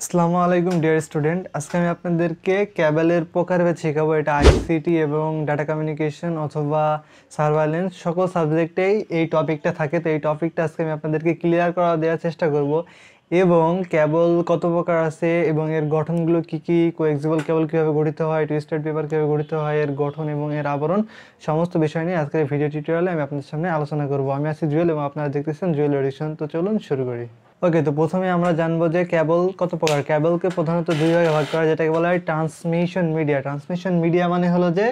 আসসালামু আলাইকুম dear student আজকে আমি আপনাদেরকে ক্যাবেলের প্রকারভেদ শেখাবো এটা আইসিটি এবং ডাটা কমিউনিকেশন অথবা সার্ভাইলেন্স সকল সাবজেক্টেই এই টপিকটা থাকে তো এই টপিকটা আজকে আমি আপনাদেরকে ক্লিয়ার করা দেওয়ার চেষ্টা করব এবং ক্যাবল কত প্রকার আছে এবং এর গঠনগুলো কি কী কোএক্সিবল ক্যাবল কীভাবে গঠিত হয় টুইস্টেড পেপার কীভাবে গঠিত হয় এর গঠন এবং এর আবরণ সমস্ত বিষয় নিয়ে আজকের ভিডিও টিউটোরিয়ালে আমি আপনাদের সামনে আলোচনা করব আমি আছি জুয়েল এবং আপনারা দেখতেছেন জুয়েল এডিশন তো চলুন শুরু করি ওকে তো প্রথমে আমরা জানবো যে ক্যাবল কত প্রকার ক্যাবলকে প্রধানত দুই ভাগে ভাগ করা যেটাকে বলা হয় ট্রান্সমিশন মিডিয়া ট্রান্সমিশন মিডিয়া মানে হলো যে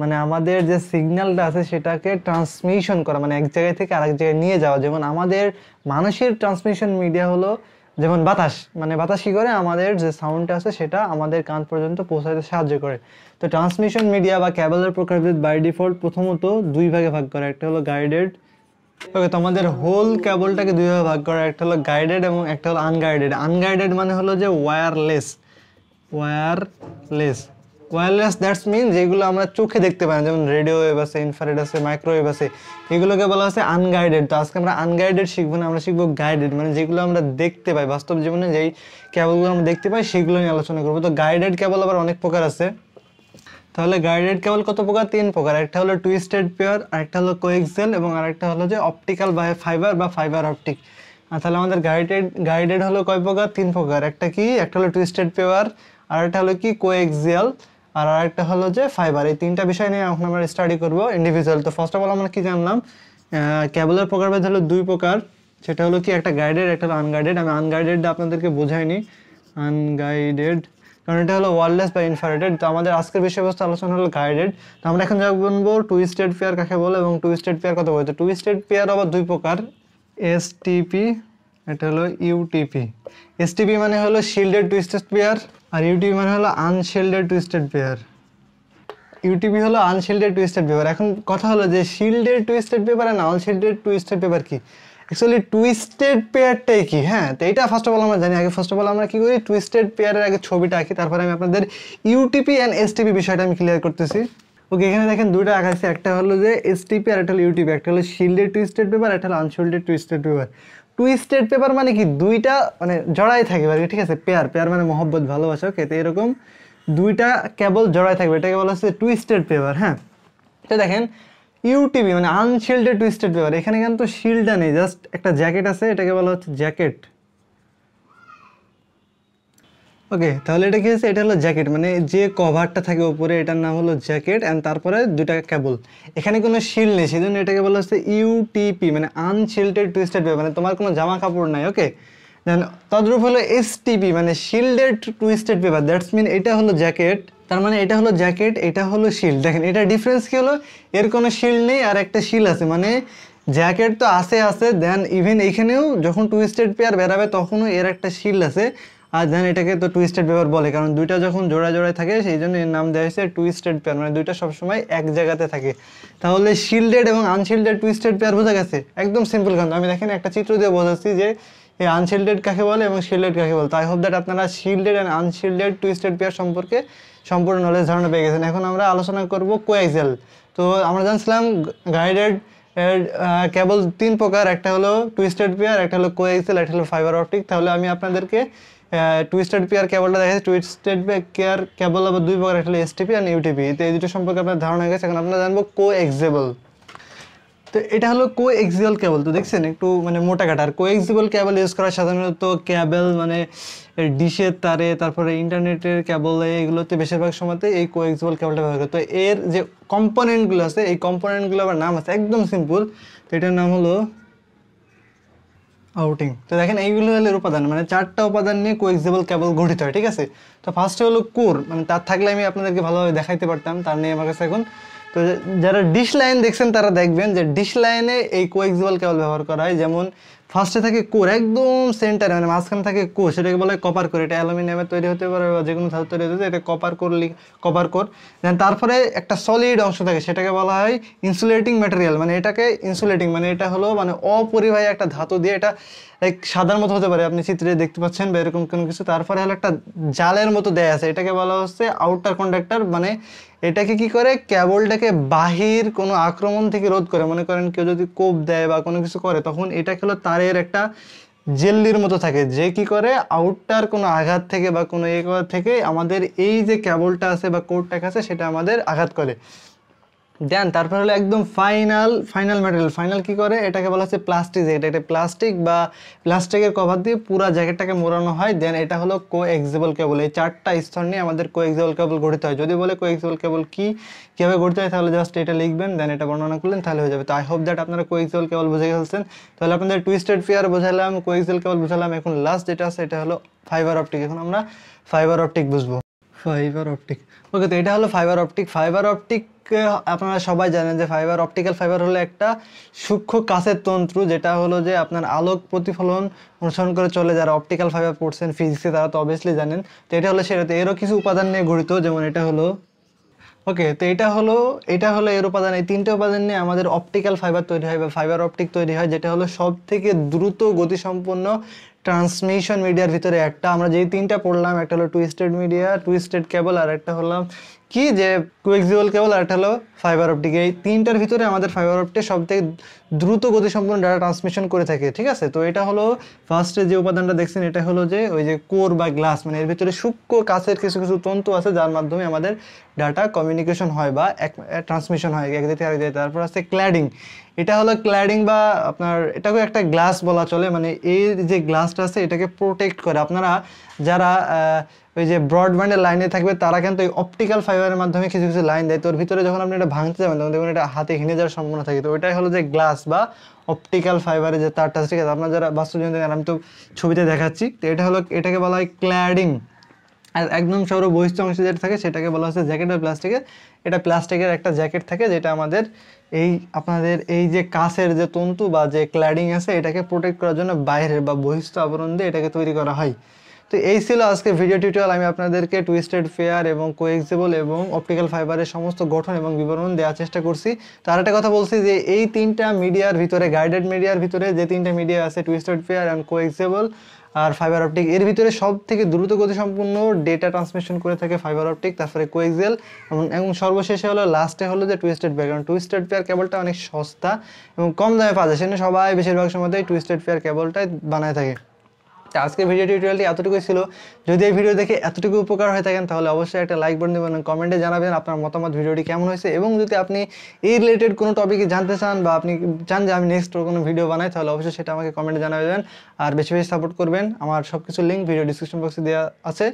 মানে আমাদের যে সিগন্যালটা আছে সেটাকে ট্রান্সমিশন করা মানে এক জায়গায় থেকে আরেক জায়গায় নিয়ে যাওয়া যেমন আমাদের মানুষের ট্রান্সমিশন মিডিয়া হলো যেমন বাতাস মানে বাতাস কী করে আমাদের যে সাউন্ডটা আছে সেটা আমাদের কান পর্যন্ত পৌঁছাতে সাহায্য করে তো ট্রান্সমিশন মিডিয়া বা ক্যাবলের প্রকারভেদ বাই ডিফল্ট প্রথমত দুই ভাগে ভাগ করে একটা হলো গাইডেড ওকে তোমাদের হোল কেবলটাকে দুইভাবে ভাগ করা একটা হলো গাইডেড এবং একটা হলো আনগাইডেড আনগাইডেড মানে হলো যে wireless wireless wireless that's mean যেগুলো আমরা চোখে দেখতে পাই যেমন রেডিও ওয়েভ আছে ইনফ্রারেড আছে মাইক্রোওয়েভ আছে এগুলোকে বলা হচ্ছে আনগাইডেড তো আজকে আমরা আনগাইডেড শিখবো না আমরা শিখবো গাইডেড মানে যেগুলো আমরা দেখতে পাই বাস্তব জীবনে যেই কেবলগুলো আমরা দেখতে পাই সেগুলো নিয়ে আলোচনা করবো তো গাইডেড কেবল আবার অনেক প্রকার আছে তাহলে গাইডেড কেবল কত প্রকার তিন প্রকার একটা হলো টুইস্টেড পেয়ার আরেকটা হলো কোয়েক্সেল এবং আরেকটা হলো যে অপটিক্যাল বা ফাইবার বা ফাইবার অপটিক আর তাহলে আমাদের গাইডেড গাইডেড হলো কয় প্রকার তিন প্রকার একটা কি একটা হলো টুইস্টেড পেয়ার আরেকটা হলো কি কোয়েক্সেল আর আরেকটা হলো যে ফাইবার এই তিনটা বিষয় নিয়ে এখন আমরা স্টাডি করব ইন্ডিভিজুয়াল তো ফার্স্ট অফ অল আমরা কি জানলাম ক্যাবলের প্রকারভেদ হলো দুই প্রকার সেটা হলো কি একটা গাইডেড একটা হলো আনগাইডেড আমি আনগাইডেডটা আপনাদেরকে বোঝাইনি আনগাইডেড কারণ এটা হলো ওয়ারলেস বা ইনফারেটেড তো আমাদের আজকের বিষয়বস্তু আলোচনা হলো গাইডেড তো আমরা এখন বলবো টু স্টেট পেয়ার কাকে বলে এবং টু স্টেট পেয়ার কত বলতে টু স্টেট পেয়ার আবার দুই প্রকার এসটিপি এটা হলো ইউটিপি এসটিপি মানে হলো শিল্ডেড টু স্টেট পেয়ার আর ইউটিপি মানে হলো unshielded twisted pair UTP হলো আনশিল্ডেড টু স্টেট পেপার এখন কথা হলো যে শিল্ডেড টু স্টেট পেপার আর আনশিল্ডেড টু স্টেট পেপার কি অ্যাকচুয়ালি টুইস্টেড পেয়ারটাই কি হ্যাঁ তো এটা ফার্স্ট অফ অল আমরা জানি আগে ফার্স্ট অফ অল আমরা কী করি টুইস্টেড পেয়ারের আগে ছবিটা আঁকি তারপরে আমি আপনাদের ইউটিপি অ্যান্ড এসটিপি বিষয়টা আমি ক্লিয়ার করতেছি ওকে এখানে দেখেন দুটো আঁকাছি একটা হলো যে এসটিপি আর একটা হলো ইউটিপি একটা হলো শিল্ডের টুইস্টেড পেপার একটা হলো আনশিল্ডের টুইস্টেড পেপার টুইস্টেড পেপার মানে কি দুইটা মানে জড়াই থাকবে আর ঠিক আছে পেয়ার পেয়ার মানে মহব্বত ভালোবাসা ওকে তো এরকম দুইটা কেবল জড়াই থাকবে এটাকে বলা হচ্ছে টুইস্টেড পেপার হ্যাঁ তো দেখেন ইউটিবি মানে আনশিল্ডেড টুইস্টেড পেপার এখানে কিন্তু শিল্ডটা নেই জাস্ট একটা জ্যাকেট আছে এটাকে বলা হচ্ছে জ্যাকেট ওকে তাহলে এটা কি হচ্ছে এটা হলো জ্যাকেট মানে যে কভারটা থাকে উপরে এটার নাম হলো জ্যাকেট অ্যান্ড তারপরে দুটা কেবল এখানে কোনো শিল নেই সেই জন্য এটাকে বলা হচ্ছে ইউটিপি মানে আনশিল্ডেড টুইস্টেড পেপার মানে তোমার কোনো জামা কাপড় নাই ওকে দেন তদ্রূপ হলো এসটিপি মানে shielded twisted paper that's mean এটা হলো জ্যাকেট তার মানে এটা হলো জ্যাকেট এটা হলো শিল্ড দেখেন এটা ডিফারেন্স কী হলো এর কোনো শিল্ড নেই আর একটা শিল আছে মানে জ্যাকেট তো আছে আছে দেন ইভেন এইখানেও যখন টুইস্টেড পেয়ার বেরাবে তখনও এর একটা শিল্ড আছে আর দেন এটাকে তো টুইস্টেড পেয়ার বলে কারণ দুইটা যখন জোড়া জোড়ায় থাকে সেই জন্য এর নাম দেওয়া হয়েছে টুইস্টেড পেয়ার মানে দুইটা সবসময় এক জায়গাতে থাকে তাহলে শিল্ডেড এবং আনশিল্ডেড টুইস্টেড পেয়ার বোঝা গেছে একদম সিম্পল কারণ আমি দেখেন একটা চিত্র দিয়ে বোঝাচ্ছি যে এই আনশিল্ডেড কাকে বলে এবং শিল্ডেড কাকে বলে তো আই হোপ দ্যাট আপনারা shielded and unshielded twisted pair সম্পর্কে সম্পূর্ণ নলেজ ধারণা পেয়ে গেছেন এখন আমরা আলোচনা করব কোয়াইজেল তো আমরা জানছিলাম গাইডেড কেবল তিন প্রকার একটা হলো টুইস্টেড পেয়ার একটা হলো কোয়াইজেল একটা হলো ফাইবার অপটিক তাহলে আমি আপনাদেরকে টুইস্টেড পেয়ার কেবলটা দেখাচ্ছি টুইস্টেড কেয়ার কেবল আবার দুই প্রকার একটা হলো এসটিপি আর ইউটিপি তো এই দুটো সম্পর্কে আপনার ধারণা হয়ে গেছে এখন আপনারা জানবো কো এক্সেবল তো এটা হলো কো এক্সিবল কেবল তো দেখছেন একটু মানে মোটা কাটা আর কো এক্সিবল কেবল ইউজ করা সাধারণত কেবল মানে ডিশের তারে তারপরে ইন্টারনেটের কেবলে এগুলোতে বেশিরভাগ সময়তে এই কো এক্সিবল কেবলটা ব্যবহার করে তো এর যে কম্পোনেন্টগুলো আছে এই কম্পোনেন্টগুলো আবার নাম আছে একদম সিম্পল তো এটার নাম হলো আউটিং তো দেখেন এইগুলো হলো উপাদান মানে চারটা উপাদান নিয়ে এক্সিবল কেবল গঠিত হয় ঠিক আছে তো ফার্স্টে হলো কোর মানে তার থাকলে আমি আপনাদেরকে ভালোভাবে দেখাইতে পারতাম তার নিয়ে আমার কাছে এখন তো যারা ডিশ লাইন দেখছেন তারা দেখবেন যে ডিশ লাইনে এই কোয়েক্সিবল কেবল ব্যবহার করা হয় যেমন ফার্স্টে থাকে কোর একদম সেন্টারে মানে মাঝখানে থাকে কো সেটাকে বলে কপার কোর এটা অ্যালুমিনিয়ামের তৈরি হতে পারে বা যে কোনো ধাতু তৈরি হতে এটা copper core copper core then তারপরে একটা সলিড অংশ থাকে সেটাকে বলা হয় ইনসুলেটিং ম্যাটেরিয়াল মানে এটাকে ইনসুলেটিং মানে এটা হলো মানে অপরিবাহী একটা ধাতু দিয়ে এটা লাইক সাদার মতো হতে পারে আপনি চিত্রে দেখতে পাচ্ছেন বা এরকম কোনো কিছু তারপরে হলো একটা জালের মতো দেয়া আছে এটাকে বলা হচ্ছে আউটার কন্ডাক্টার মানে এটাকে কি করে কেবলটাকে বাহির কোনো আক্রমণ থেকে রোধ করে মনে করেন কেউ যদি কোপ দেয় বা কোনো কিছু করে তখন এটা হলো তারের একটা জেল্লির মতো থাকে যে কি করে আউটটার কোনো আঘাত থেকে বা কোনো এ থেকে আমাদের এই যে কেবলটা আছে বা কোডটাকে আছে সেটা আমাদের আঘাত করে দেন তারপর হলো একদম ফাইনাল ফাইনাল ম্যাটেরিয়াল ফাইনাল কি করে এটাকে বলা হচ্ছে প্লাস্টিক জ্যাকেট এটা প্লাস্টিক বা প্লাস্টিকের কভার দিয়ে পুরো জ্যাকেটটাকে মোড়ানো হয় দেন এটা হলো কো এক্সিবল কেবল এই চারটা স্তর নিয়ে আমাদের কো এক্সিবল কেবল গঠিত হয় যদি বলে কো এক্সিবল কেবল কি কীভাবে গঠিত হয় তাহলে জাস্ট এটা লিখবেন দেন এটা বর্ণনা করলেন তাহলে হয়ে যাবে তো আই হোপ দ্যাট আপনারা কো এক্সিবল কেবল বুঝে গেছেন তাহলে আপনাদের টুইস্টেড ফিয়ার বোঝালাম কো এক্সিবল কেবল বুঝালাম এখন লাস্ট যেটা আছে এটা হলো ফাইবার অপটিক এখন আমরা ফাইবার অপটিক বুঝবো ফাইবার অপটিক ওকে তো এটা হলো ফাইবার অপটিক ফাইবার অপটিক আপনারা সবাই জানেন যে ফাইবার অপটিক্যাল ফাইবার হলো একটা সূক্ষ্ম কাছের তন্তু যেটা হলো যে আপনার আলোক প্রতিফলন অনুসরণ করে চলে যারা অপটিক্যাল ফাইবার পড়ছেন ফিজিক্সে তারা তো অবভিয়াসলি জানেন তো এটা হলো সেটা এরও কিছু উপাদান নিয়ে গঠিত যেমন এটা হলো ওকে তো এটা হলো এটা হলো এর উপাদান এই তিনটে উপাদান নিয়ে আমাদের অপটিক্যাল ফাইবার তৈরি হয় বা ফাইবার অপটিক তৈরি হয় যেটা হলো সব থেকে দ্রুত গতিসম্পন্ন ট্রান্সমিশন মিডিয়ার ভিতরে একটা আমরা যেই তিনটা পড়লাম একটা হলো টুইস্টেড মিডিয়া টুইস্টেড কেবল আর একটা হলো কি যে কুয়েক্সিবল কেবল আর একটা হলো ফাইবার অপটিক এই তিনটার ভিতরে আমাদের ফাইবার অপটিক সবথেকে দ্রুত গতিসম্পন্ন ডাটা ট্রান্সমিশন করে থাকে ঠিক আছে তো এটা হলো ফার্স্টে যে উপাদানটা দেখছেন এটা হলো যে ওই যে কোর বা গ্লাস মানে এর ভিতরে সূক্ষ্ম কাছের কিছু কিছু তন্তু আছে যার মাধ্যমে আমাদের ডাটা কমিউনিকেশন হয় বা এক ট্রান্সমিশন হয় এক জায়গা আরেক তারপর আছে ক্ল্যাডিং এটা হলো ক্ল্যাডিং বা আপনার এটাকেও একটা গ্লাস বলা চলে মানে এই যে গ্লাসটা আছে এটাকে প্রোটেক্ট করে আপনারা যারা ওই যে ব্রডব্যান্ডের লাইনে থাকবে তারা কিন্তু এই অপটিক্যাল ফাইবারের মাধ্যমে কিছু কিছু লাইন দেয় তোর ভিতরে যখন আপনি এটা ভাঙতে যাবেন তখন দেখুন এটা হাতে হিনে যাওয়ার সম্ভাবনা থাকে তো ওইটাই হলো যে গ্লাস বা অপটিক্যাল ফাইবারের যে তারটা ঠিক আছে আপনার যারা বাস্তব আমি তো ছবিতে দেখাচ্ছি তো এটা হলো এটাকে বলা হয় ক্ল্যাডিং একদম সৌর বহিষ্ঠ অংশ যেটা থাকে সেটাকে বলা হচ্ছে জ্যাকেট বা প্লাস্টিকের এটা প্লাস্টিকের একটা জ্যাকেট থাকে যেটা আমাদের এই আপনাদের এই যে কাঁচের যে তন্তু বা যে ক্ল্যাডিং আছে এটাকে প্রোটেক্ট করার জন্য বাইরের বা বহিষ্ঠ আবরণ দিয়ে এটাকে তৈরি করা হয় তো এই ছিল আজকে ভিডিও টিউটোরিয়াল আমি আপনাদেরকে টুইস্টেড ফেয়ার এবং কোএক্সিবল এবং অপটিক্যাল ফাইবারের সমস্ত গঠন এবং বিবরণ দেওয়ার চেষ্টা করছি তার একটা কথা বলছি যে এই তিনটা মিডিয়ার ভিতরে গাইডেড মিডিয়ার ভিতরে যে তিনটা মিডিয়া আছে টুইস্টেড ফেয়ার অ্যান্ড কোএক্সিবল আর ফাইবার অপটিক এর ভিতরে সব থেকে দ্রুত গতিসম্পন্ন ডেটা ট্রান্সমিশন করে থাকে ফাইবার অপটিক তারপরে কোয়েক্সেল এবং সর্বশেষে হলো লাস্টে হলো যে টুইস্টেড ব্যাকগ্রাউন্ড টুইস্টেড ফেয়ার কেবলটা অনেক সস্তা এবং কম দামে পাওয়া যায় সেখানে সবাই বেশিরভাগ সময়তেই টুইস্টেড ফেয়ার কেবলটাই বানায় থাকে তো আজকে ভিডিও টিউটোরিয়ালটি এতটুকুই ছিল যদি এই ভিডিও দেখে এতটুকু উপকার হয়ে থাকেন তাহলে অবশ্যই একটা লাইক বন্ধু দেবেন কমেন্টে জানাবেন আপনার মতামত ভিডিওটি কেমন হয়েছে এবং যদি আপনি এই রিলেটেড কোনো টপিকে জানতে চান বা আপনি চান যে আমি নেক্সট কোনো ভিডিও বানাই তাহলে অবশ্যই সেটা আমাকে কমেন্টে জানাবেন আর বেশি বেশি সাপোর্ট করবেন আমার সব কিছু লিঙ্ক ভিডিও ডিসক্রিপশন বক্সে দেওয়া আছে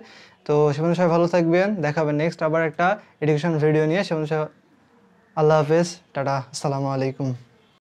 তো সেখানে সবাই ভালো থাকবেন দেখাবেন নেক্সট আবার একটা এডুকেশন ভিডিও নিয়ে সেখানে সবাই আল্লাহ হাফেজ টাটা আসসালামু আলাইকুম